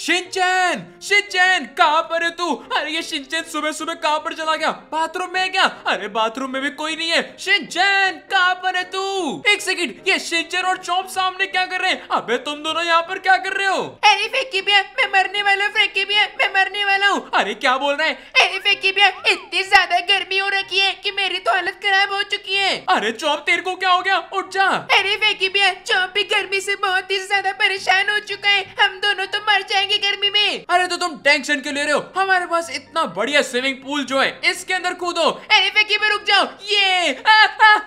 Shinchan, Shinchan, कहां पर है तू अरे ये शिंचन सुबह सुबह कहाँ पर चला गया बाथरूम में क्या अरे बाथरूम में भी कोई नहीं है शिंचन, कहाँ पर है तू एक सेकंड ये शिंचन और चौप सामने क्या कर रहे हैं अबे तुम दोनों यहाँ पर क्या कर रहे हो अरे फेंकी भी है मैं मरने वाला हूँ फेंकी भी है मैं मरने वाला हूँ अरे क्या बोल रहे हैं अरे फेंकी भी है इतनी ज्यादा गर्मी हो रखी है की मेरी तो हालत खराब हो चुकी है अरे चौप तेरे को क्या हो गया उठ जा अरे फेंकी भी है चौप भी गर्मी ऐसी बहुत ही ज्यादा परेशान हो चुका है हम दोनों तो मर जाएंगे जाएंगे गर्मी में अरे तो तुम टेंशन क्यों ले रहे हो हमारे पास इतना बढ़िया स्विमिंग पूल जो है इसके अंदर कूदो अरे वेकी में रुक जाओ ये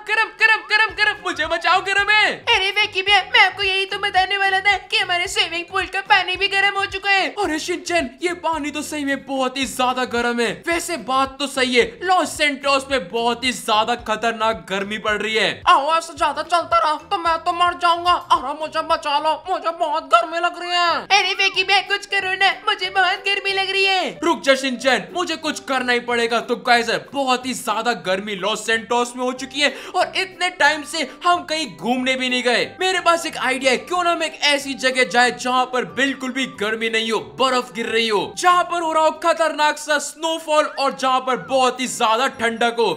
करम करम करम करम मुझे बचाओ गर्म है अरे वेकी भैया मैं आपको यही तो बताने वाला था की हमारे स्विमिंग पूल का पानी भी गर्म हो चुका है अरे सिंचन ये पानी तो सही में बहुत ही ज्यादा गर्म है वैसे बात तो सही है लॉस सेंटोस में बहुत ही ज्यादा खतरनाक गर्मी पड़ रही है आओ ऐसा ज्यादा चलता रहा तो मैं तो मर जाऊंगा अरे मुझे बचा लो मुझे बहुत गर्मी लग रही है अरे वेकी भैया कुछ करो ना मुझे बहुत गर्मी लग रही है रुक जा सिंचन मुझे कुछ करना ही पड़ेगा तो गाइजर बहुत ही ज्यादा गर्मी लॉस सेंटोस में हो चुकी है और इतने टाइम से हम कहीं घूमने भी नहीं गए मेरे पास एक आइडिया है क्यों ना हम एक ऐसी जगह जाए जहाँ पर बिल्कुल भी गर्मी नहीं हो बर्फ गिर रही हो जहाँ पर हो रहा हो खतरनाक सा स्नोफॉल और जहाँ पर बहुत ही ज्यादा ठंडक हो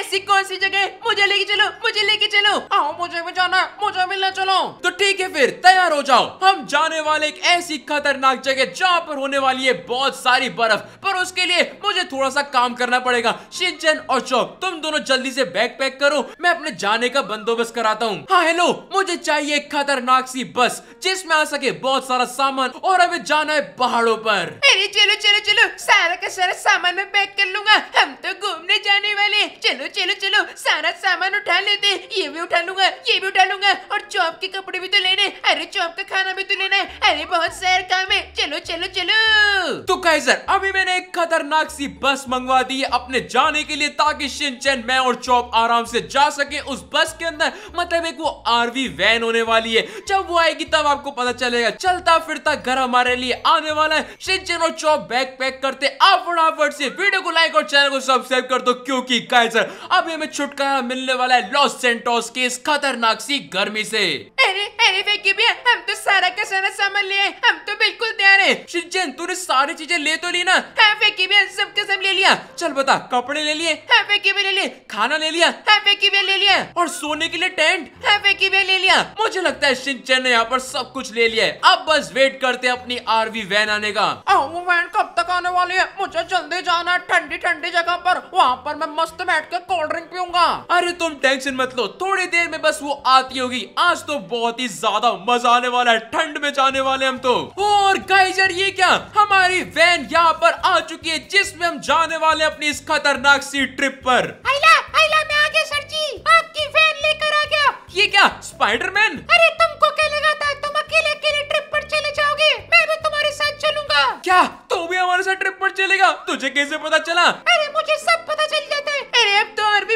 ऐसी कौन सी जगह मुझे लेके चलो मुझे लेके चलो आओ मुझे भी जाना मुझे मिलना चलो तो ठीक है फिर तैयार हो जाओ हम जाने वाले एक ऐसी ऐसी खतरनाक जगह जहां पर होने वाली है बहुत सारी बर्फ पर उसके लिए मुझे थोड़ा सा काम करना पड़ेगा शिंचन और चौक तुम दोनों जल्दी से बैग पैक करो मैं अपने जाने का बंदोबस्त कराता हूँ हाँ हेलो मुझे चाहिए खतरनाक सी बस जिसमें आ सके बहुत सारा सामान और हमें जाना है पहाड़ों पर अरे चलो चलो चलो सारा का सारा सामान मैं पैक कर लूंगा हम तो घूमने जाने वाले चलो चलो चलो सारा सामान उठा लेते ये भी उठा लूंगा ये भी उठा लूंगा और चौप के कपड़े भी तो लेने अरे चौप का खाना भी तो लेना है अरे बहुत शहर का में चलो चलो चलो तो कैसर अभी मैंने एक खतरनाक सी बस मंगवा दी है अपने जाने के लिए ताकि शिनचैन मैं और चौप आराम से जा सके उस बस के अंदर मतलब एक वो आरवी वैन होने वाली है जब वो आएगी तब आपको पता चलेगा चलता फिरता घर हमारे लिए आने वाला है शिनचैन और चौप बैग पैक करते आप फटाफट से वीडियो को लाइक और चैनल को सब्सक्राइब कर दो क्योंकि कैसर अभी हमें छुटकारा मिलने वाला है लॉस सेंटोस के इस खतरनाक सी गर्मी से अरे मेरी फेंकी भी हम तो सारा का सारा सामान लिए हम तो बिल्कुल तैयार है शिजन तूने सारी चीजें ले तो ली ना हाँ फेंकी भी सब के सब ले लिया चल बता कपड़े ले लिए हाँ फेंकी भी ले लिए खाना ले लिया हाँ फेंकी भी ले लिया और सोने के लिए टेंट हाँ फेंकी भी ले लिया मुझे लगता है शिजन ने यहाँ पर सब कुछ ले लिया है अब बस वेट करते हैं अपनी आरवी वैन आने का हाँ, वो वैन कब तक आने वाली है मुझे जल्दी जाना है ठंडी ठंडी जगह पर वहाँ पर मैं मस्त बैठ कर कोल्ड ड्रिंक पीऊंगा अरे तुम टेंशन मत लो थोड़ी देर में बस वो आती होगी आज तो बहुत ही ज्यादा मजा आने वाला है ठंड में जाने वाले हम तो और गाइजर ये क्या हमारी वैन यहाँ पर आ चुकी है जिसमें हम जाने वाले अपनी इस खतरनाक सी ट्रिप पर आइला, आइला, मैं आ गया सर जी आपकी वैन लेकर आ गया ये क्या स्पाइडरमैन अरे तुमको क्या लगा था तुम अकेले अकेले ट्रिप पर चले जाओगे मैं भी तुम्हारे साथ चलूंगा क्या तू तो भी हमारे साथ ट्रिप पर चलेगा तुझे कैसे पता चला अरे मुझे सब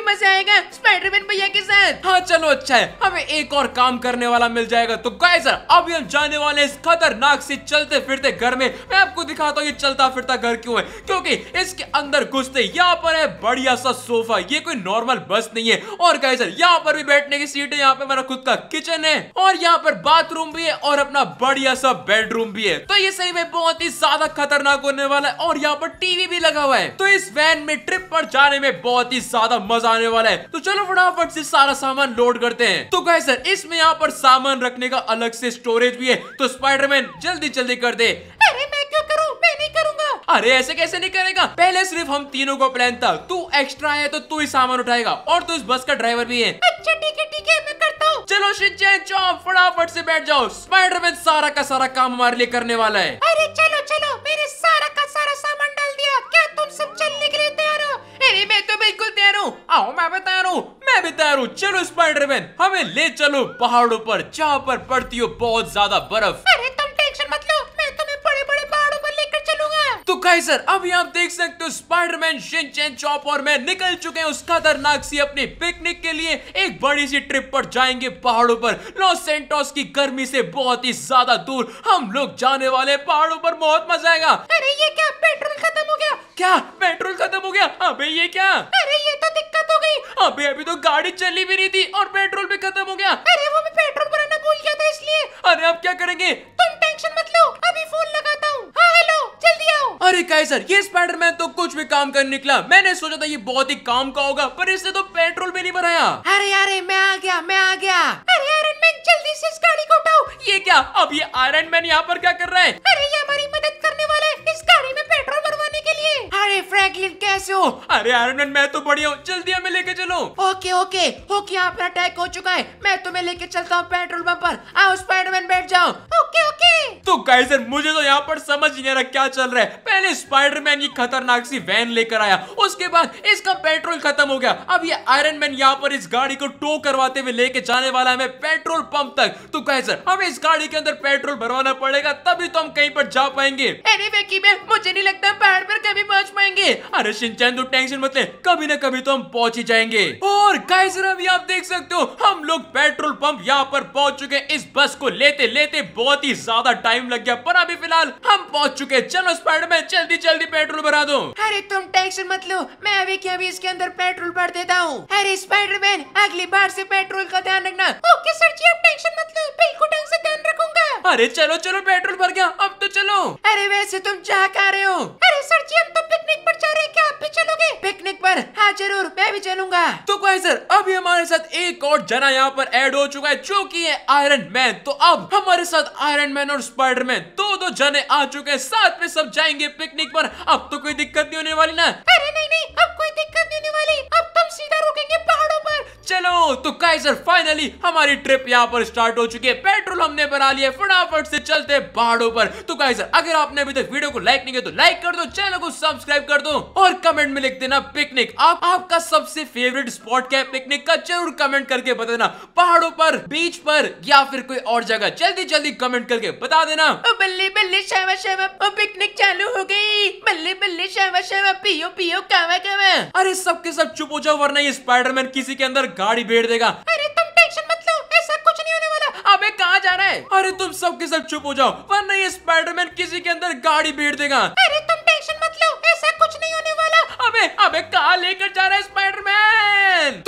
भी मजा आएगा स्पाइडरमैन भैया के साथ हाँ चलो अच्छा है हमें एक और काम करने वाला मिल जाएगा तो गाय सर अभी हम जाने वाले इस खतरनाक से चलते फिरते घर में मैं आपको दिखाता हूँ ये चलता फिरता घर क्यों है क्योंकि इसके अंदर घुसते यहाँ पर है बढ़िया सा सोफा ये कोई नॉर्मल बस नहीं है और गाय सर यहाँ पर भी बैठने की सीट है यहाँ पे मेरा खुद का किचन है और यहाँ पर बाथरूम भी है और अपना बढ़िया सा बेडरूम भी है तो ये सही में बहुत ही ज्यादा खतरनाक होने वाला है और यहाँ पर टीवी भी लगा हुआ है तो इस वैन में ट्रिप पर जाने में बहुत ही ज्यादा मजा आने वाला है तो चलो फटाफट से सारा सामान लोड करते हैं तो कहे सर इसमें यहाँ पर सामान रखने का अलग से स्टोरेज भी है तो स्पाइडरमैन जल्दी जल्दी कर दे अरे मैं क्या करूँ मैं नहीं करूंगा अरे ऐसे कैसे नहीं करेगा पहले सिर्फ हम तीनों को प्लान था तू एक्स्ट्रा है तो तू ही सामान उठाएगा और तू तो इस बस का ड्राइवर भी है अच्छा ठीक है ठीक है मैं करता हूँ चलो शिंचन चौप फटाफट से बैठ जाओ स्पाइडरमैन सारा का सारा काम हमारे लिए करने वाला है अरे चल मैं भी तैयार हूँ चलो स्पाइडरमैन हमें ले चलो पहाड़ों पर जहाँ पर पड़ती हो बहुत ज्यादा बर्फ अरे गाइस सर अभी आप देख सकते हो स्पाइडरमैन शिनचैन चॉपर में निकल चुके हैं उस खतरनाक सी अपनी पिकनिक के लिए एक बड़ी सी ट्रिप पर जाएंगे पहाड़ों पर लॉस सेंटोस की गर्मी से बहुत ही ज्यादा दूर हम लोग जाने वाले पहाड़ों पर बहुत मजा आएगा अरे ये क्या पेट्रोल खत्म हो गया क्या पेट्रोल खत्म हो गया अबे ये क्या अरे ये तो दिक्कत हो गई अबे अभी तो गाड़ी चली भी नहीं थी और पेट्रोल भी खत्म हो गया अरे वो मैं पेट्रोल भरना भूल गया था इसलिए अरे अब क्या करेंगे तुम सर ये मैन तो कुछ भी काम कर निकला मैंने सोचा था ये बहुत ही काम का होगा पर इसने तो पेट्रोल भी नहीं भराया अरे अरे मैं आ गया मैं आ गया अरे आयरन मैन जल्दी से इस गाड़ी को उठाओ ये क्या अब ये आयरन मैन यहाँ पर क्या कर रहा है अरे ये हमारी मदद करने वाले इस गाड़ी में पेट्रोल भरवाने के लिए अरे फ्रैंकलिन कैसे हो अरे आयरन मैन मैं तो बढ़िया हूँ जल्दी हमें लेके चलो ओके ओके ओके यहाँ पर अटैक हो चुका है मैं तुम्हें लेके चलता हूँ पेट्रोल पंप पर आओ स्पाइडरमैन बैठ जाओ ओके ओके तो कैसर मुझे तो यहाँ पर समझ नहीं आ रहा क्या चल रहा है पहले स्पाइडरमैन ये खतरनाक सी वैन लेकर आया उसके बाद इसका पेट्रोल खत्म हो गया अब ये आयरन मैन यहाँ पर इस गाड़ी को टो करवाते हुए लेके जाने वाला है पेट्रोल पंप तक तो कैसर हमें इस गाड़ी के अंदर पेट्रोल भरवाना पड़ेगा तभी तो हम कहीं पर जा पाएंगे anyway, मुझे नहीं लगता पहाड़ पर कभी पहुंच पाएंगे अरे सिंचन तो टेंशन मतलब कभी ना कभी तो हम पहुंच ही जाएंगे और कैसर अभी आप देख सकते हो हम लोग पेट्रोल पंप यहाँ पर पहुंच चुके इस बस को लेते लेते बहुत ही ज्यादा ज्यादा टाइम लग गया पर अभी फिलहाल हम पहुंच चुके चलो स्पाइडरमैन जल्दी जल्दी पेट्रोल भरा दो अरे तुम टेंशन मत लो मैं अभी क्या अभी इसके अंदर पेट्रोल भर देता हूँ अरे स्पाइडरमैन अगली बार से पेट्रोल का ध्यान रखना ओके सर जी अब टेंशन मत लो बिल्कुल ढंग से ध्यान रखूंगा अरे चलो चलो पेट्रोल भर गया अब तो चलो अरे वैसे तुम जा रहे हो अरे सर जी हम पिकनिक पर हाँ जरूर मैं भी चलूंगा तो कोई सर अभी हमारे साथ एक और जना यहाँ पर ऐड हो चुका है जो कि है आयरन मैन तो अब हमारे साथ आयरन मैन और स्पाइडर मैन दो दो जने आ चुके हैं साथ में सब जाएंगे पिकनिक पर अब तो कोई दिक्कत नहीं होने वाली ना अरे नहीं नहीं अब कोई दिक्कत नहीं होने वाली अब तुम सीधा रुकेंगे चलो तो कैसर फाइनली हमारी ट्रिप यहाँ पर स्टार्ट हो चुकी है पेट्रोल हमने बना लिया फटाफट से चलते पहाड़ों पर तो कैसर अगर आपने अभी तक वीडियो को लाइक नहीं किया तो लाइक कर दो चैनल को सब्सक्राइब कर दो और कमेंट में लिख देना पिकनिक आप आपका सबसे फेवरेट स्पॉट क्या है पिकनिक का जरूर कमेंट करके बता देना पहाड़ों पर बीच पर या फिर कोई और जगह जल्दी जल्दी कमेंट करके बता देना बिल्ली बिल्ली शामा शामा पिकनिक चालू हो गई बिल्ली बिल्ली शामा शामा पियो पियो कावा कावा अरे सबके सब चुप हो जाओ वरना ये स्पाइडरमैन किसी के अंदर गाड़ी ही देगा अरे तुम टेंशन मत लो ऐसा कुछ नहीं होने वाला अबे कहाँ रहा है अरे तुम सब के सब चुप हो जाओ पर नहीं स्पाइडरमैन किसी के अंदर गाड़ी बैठ देगा अरे तुम टेंशन मत लो ऐसा कुछ नहीं होने वाला अबे अबे कहाँ लेकर जा रहा है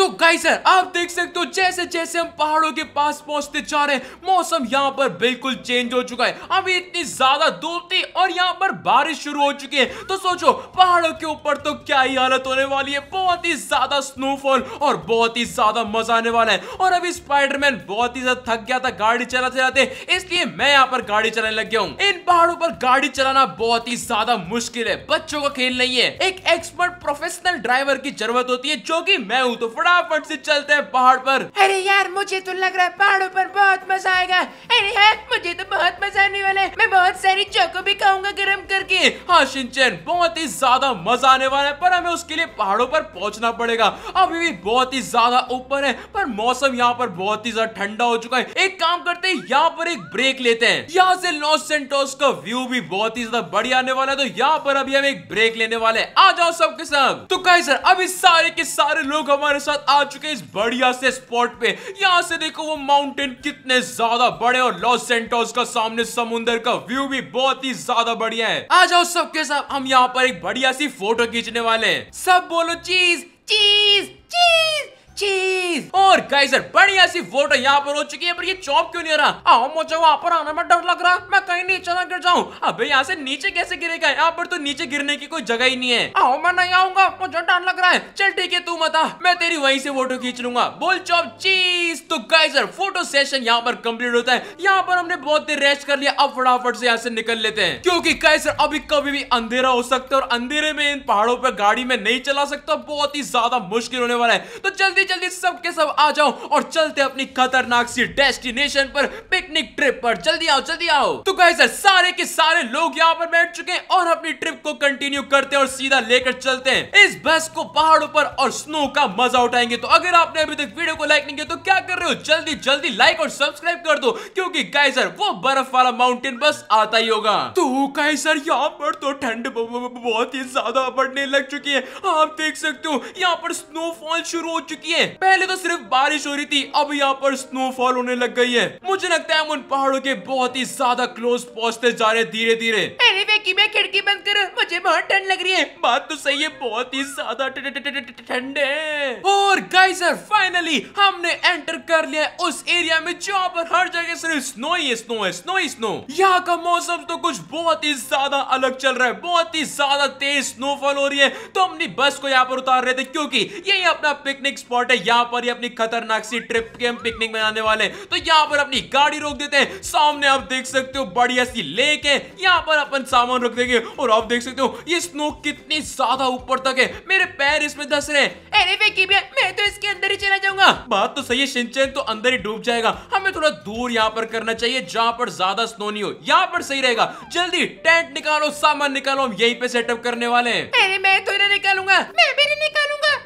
तो गाइसर आप देख सकते हो जैसे जैसे हम पहाड़ों के पास पहुंचते जा रहे हैं मौसम यहाँ पर बिल्कुल चेंज हो चुका है अभी इतनी ज्यादा धूप थी और यहाँ पर बारिश शुरू हो चुकी है तो सोचो पहाड़ों के ऊपर तो क्या ही हालत होने वाली है बहुत ही ज्यादा स्नोफॉल और बहुत ही ज्यादा मजा आने वाला है और अभी स्पाइडरमैन बहुत ही ज्यादा थक गया था गाड़ी चलाते चलाते इसलिए मैं यहाँ पर गाड़ी चलाने लग गया हूँ इन पहाड़ों पर गाड़ी चलाना बहुत ही ज्यादा मुश्किल है बच्चों का खेल नहीं है एक एक्सपर्ट प्रोफेशनल ड्राइवर की जरूरत होती है जो की मैं हूँ तो फटा फटाफट से चलते हैं पहाड़ पर अरे यार मुझे तो लग रहा है पहाड़ों पर बहुत मजा आएगा अरे यार मुझे तो बहुत मजा आने वाला है मैं बहुत सारी चौको भी खाऊंगा गर्म करके हाँ सिंचन बहुत ही ज्यादा मजा आने वाला है पर हमें उसके लिए पहाड़ों पर पहुंचना पड़ेगा अभी भी बहुत ही ज्यादा ऊपर है पर मौसम यहाँ पर बहुत ही ज्यादा ठंडा हो चुका है एक काम करते हैं यहाँ पर एक ब्रेक लेते हैं यहाँ से लॉस सेंटोस का व्यू भी बहुत ही ज्यादा बढ़िया आने वाला है तो यहाँ पर अभी हम एक ब्रेक लेने वाले आ जाओ सबके सब तो कहीं सर अभी सारे के सारे लोग हमारे साथ आ चुके इस बढ़िया से स्पॉट पे यहाँ से देखो वो माउंटेन कितने ज्यादा बड़े और लॉस सेंटोस का सामने समुन्दर का व्यू भी बहुत ही ज्यादा बढ़िया है आ जाओ सबके साथ हम यहाँ पर एक बढ़िया सी फोटो खींचने वाले हैं सब बोलो चीज चीज चीज चीज और गाइस सर बढ़िया सी फोटो यहाँ पर हो चुकी है पर ये चौप क्यों नहीं रहा आओ मुझे वहाँ पर आने में डर लग रहा मैं कहीं नीचे ना गिर जाऊँ अबे यहाँ से नीचे कैसे गिरेगा यहाँ पर तो नीचे गिरने की कोई जगह ही नहीं है आओ मैं नहीं आऊंगा मुझे डर लग रहा है चल ठीक है तू मता मैं तेरी वही से फोटो खींच लूंगा बोल चौप चीज तो गाइस फोटो सेशन यहाँ पर कम्प्लीट होता है यहाँ पर हमने बहुत देर रेस्ट कर लिया अब फटाफट से यहाँ से निकल लेते हैं क्योंकि गाइस अभी कभी भी अंधेरा हो सकता है और अंधेरे में इन पहाड़ों पर गाड़ी में नहीं चला सकता बहुत ही ज्यादा मुश्किल होने वाला है तो जल्दी जल्दी जल्दी सबके सब आ जाओ और चलते अपनी खतरनाक सी डेस्टिनेशन पर पिकनिक ट्रिप पर जल्दी आओ जल्दी आओ तो सर सारे के सारे लोग यहाँ पर बैठ चुके हैं और अपनी ट्रिप को कंटिन्यू करते हैं और सीधा लेकर चलते हैं इस बस को पहाड़ों पर और स्नो का मजा उठाएंगे तो अगर आपने अभी तक वीडियो को लाइक नहीं किया तो क्या कर रहे हो जल्दी जल्दी लाइक और सब्सक्राइब कर दो क्योंकि गाइसर वो बर्फ वाला माउंटेन बस आता ही होगा तो गाइसर यहाँ पर तो ठंड बहुत ही ज्यादा बढ़ने लग चुकी है आप देख सकते हो यहाँ पर स्नोफॉल शुरू हो चुकी है है पहले तो सिर्फ बारिश हो रही थी अब यहाँ पर स्नोफॉल होने लग गई है मुझे लगता है हम उन पहाड़ों के बहुत ही ज्यादा क्लोज पहुँचते जा रहे धीरे धीरे मैं खिड़की बंद कर बहुत ठंड लग रही है बात तो सही है बहुत ही ज्यादा ठंड है और गाइजर फाइनली हमने एंटर कर लिया उस एरिया में जहाँ पर हर जगह सिर्फ स्नो ही स्नो है स्नो ही स्नो यहाँ का मौसम तो कुछ बहुत ही ज्यादा अलग चल रहा है बहुत ही ज्यादा तेज स्नोफॉल हो रही है तो अपनी बस को यहाँ पर उतार रहे थे क्योंकि यही अपना पिकनिक स्पॉट है यहाँ पर ही अपनी खतरनाक सी ट्रिप के हम पिकनिक में आने वाले तो यहाँ पर अपनी गाड़ी रोक देते हैं सामने आप देख सकते हो बढ़िया सी लेक है यहाँ पर अपन सामान रख देंगे और आप देख सकते हो ये स्नो कितनी ज्यादा ऊपर तक है मेरे पैर इसमें धस रहे हैं अरे मैं तो इसके अंदर ही चला जाऊंगा बात तो सही है सिंचन तो अंदर ही डूब जाएगा हमें थोड़ा दूर यहाँ पर करना चाहिए जहाँ पर ज्यादा स्नो नहीं हो यहाँ पर सही रहेगा जल्दी टेंट निकालो सामान निकालो हम यही पे सेटअप करने वाले हैं अरे मैं तो नहीं निकालूंगा मैं भी नहीं निकालूंगा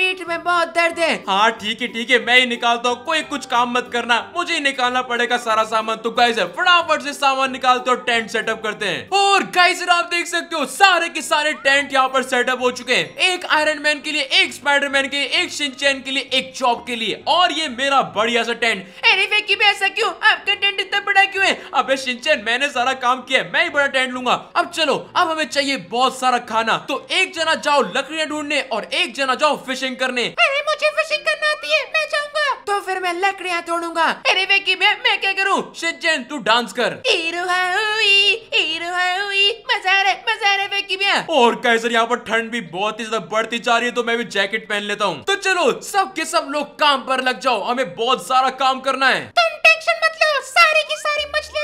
पीठ में बहुत दर्द है हाँ ठीक है ठीक है मैं ही निकालता हूँ कोई कुछ काम मत करना मुझे ही निकालना पड़ेगा सारा सामान तो गाइस फटाफट से सामान निकालते और टेंट सेटअप करते हैं और गाइस आप देख सकते हो सारे के सारे टेंट यहाँ पर सेटअप हो चुके हैं एक आयरन मैन के लिए एक स्पाइडरमैन के लिए एक सिंचैन के लिए एक चॉप के लिए और ये मेरा बढ़िया सा टेंट अरे ऐसा क्यों आपका टेंट इतना बड़ा क्यों है अबे सिंचैन मैंने सारा काम किया मैं ही बड़ा टेंट लूंगा अब चलो अब हमें चाहिए बहुत सारा खाना तो एक जना जाओ लकड़ियां ढूंढने और एक जना जाओ फिशिंग फिशिंग करने अरे मुझे फिशिंग करना आती है मैं जाऊंगा तो फिर मैं लकड़ियाँ तोड़ूंगा अरे वेकी मैं मैं क्या करूँ शिजन तू डांस कर और कैसर यहाँ पर ठंड भी बहुत ही ज्यादा बढ़ती जा रही है तो मैं भी जैकेट पहन लेता हूँ तो चलो सब के सब लोग काम पर लग जाओ हमें बहुत सारा काम करना है तुम टेंशन मत लो सारी की सारी मछली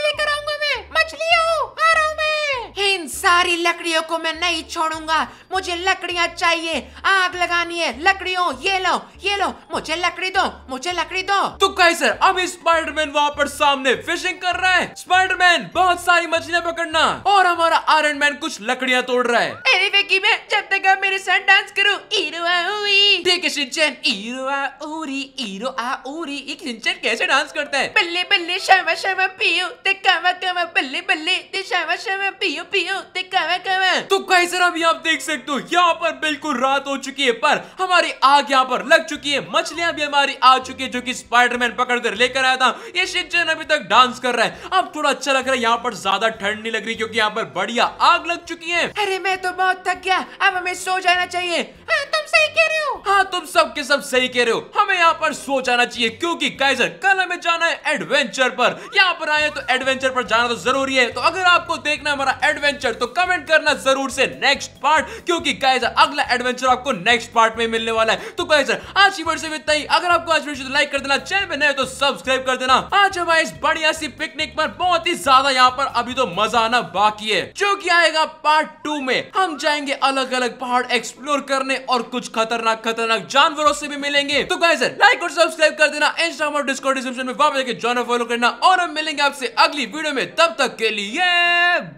सारी लकड़ियों को मैं नहीं छोड़ूंगा मुझे लकड़ियां चाहिए आग लगानी है लकड़ियों ये लो ये लो मुझे लकड़ी दो मुझे लकड़ी दो तो कैसे अभी स्पाइडरमैन वहाँ पर सामने फिशिंग कर रहा है स्पाइडरमैन बहुत सारी मछलियाँ पकड़ना और हमारा आयरन मैन कुछ लकड़ियाँ तोड़ रहा है कि मैं जब तक आप मेरे साथ डांस करो हीरो आओरी देखे सिंचन हीरो आओरी हीरो आओरी एक सिंचन कैसे डांस करता है बल्ले बल्ले शावा शावा पियो ते कावा कावा बल्ले बल्ले ते शावा शावा पियो पियो ते कावा कावा तो कई सर अभी आप देख सकते हो यहाँ पर बिल्कुल रात हो चुकी है पर हमारी आग यहाँ पर लग चुकी है मछलियां भी हमारी आ चुकी है जो की स्पाइडरमैन पकड़ कर लेकर आया था ये सिंचन अभी तक डांस कर रहा है अब थोड़ा अच्छा लग रहा है यहाँ पर ज्यादा ठंड नहीं लग रही क्योंकि यहाँ पर बढ़िया आग लग चुकी है अरे मैं तो बहुत थक लग गया अब हमें सो जाना चाहिए हाँ, तुम सही कह रहे हो हाँ तुम सब के सब सही कह रहे हो हमें यहाँ पर सो जाना चाहिए क्योंकि गाइजर कल हमें जाना है एडवेंचर पर यहाँ पर आए तो एडवेंचर पर जाना तो जरूरी है तो अगर आपको देखना है हमारा एडवेंचर तो कमेंट करना जरूर से नेक्स्ट पार्ट क्योंकि गाइजर अगला एडवेंचर आपको नेक्स्ट पार्ट में मिलने वाला है तो गाइजर आज की वर्ष में इतना ही अगर आपको आज वीडियो लाइक कर देना चैनल में नए तो सब्सक्राइब कर देना आज हमारे इस बढ़िया सी पिकनिक पर बहुत ही ज्यादा यहाँ पर अभी तो मजा आना बाकी है जो की आएगा पार्ट टू में हम जाएंगे जाएंगे अलग अलग पहाड़ एक्सप्लोर करने और कुछ खतरनाक खतरनाक जानवरों से भी मिलेंगे तो कैसे लाइक और सब्सक्राइब कर देना इंस्टाग्राम और डिस्कॉर्ड डिस्क्रिप्शन में वापस जाके फॉलो करना और हम मिलेंगे आपसे अगली वीडियो में तब तक के लिए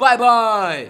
बाय बाय